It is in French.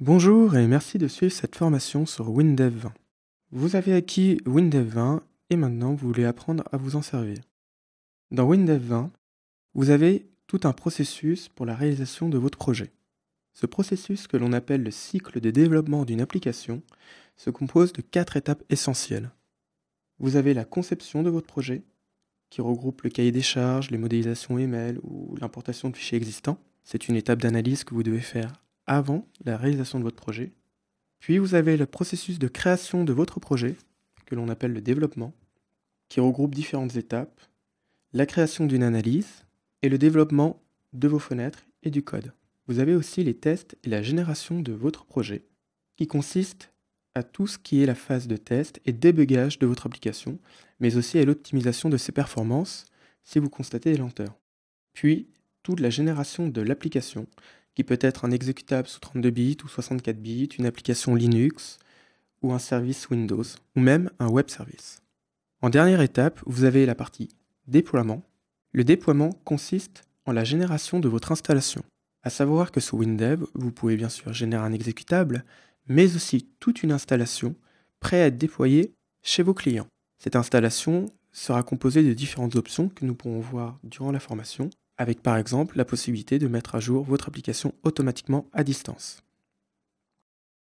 Bonjour et merci de suivre cette formation sur WinDev 20. Vous avez acquis WinDev 20 et maintenant vous voulez apprendre à vous en servir. Dans WinDev 20, vous avez tout un processus pour la réalisation de votre projet. Ce processus que l'on appelle le cycle de développement d'une application se compose de quatre étapes essentielles. Vous avez la conception de votre projet, qui regroupe le cahier des charges, les modélisations email ou l'importation de fichiers existants. C'est une étape d'analyse que vous devez faire avant la réalisation de votre projet. Puis vous avez le processus de création de votre projet, que l'on appelle le développement, qui regroupe différentes étapes, la création d'une analyse et le développement de vos fenêtres et du code. Vous avez aussi les tests et la génération de votre projet, qui consiste à tout ce qui est la phase de test et débugage de votre application, mais aussi à l'optimisation de ses performances si vous constatez des lenteurs. Puis de la génération de l'application, qui peut être un exécutable sous 32 bits ou 64 bits, une application Linux ou un service Windows, ou même un web service. En dernière étape, vous avez la partie déploiement. Le déploiement consiste en la génération de votre installation. À savoir que sous WinDev, vous pouvez bien sûr générer un exécutable, mais aussi toute une installation prête à être déployée chez vos clients. Cette installation sera composée de différentes options que nous pourrons voir durant la formation, avec par exemple la possibilité de mettre à jour votre application automatiquement à distance.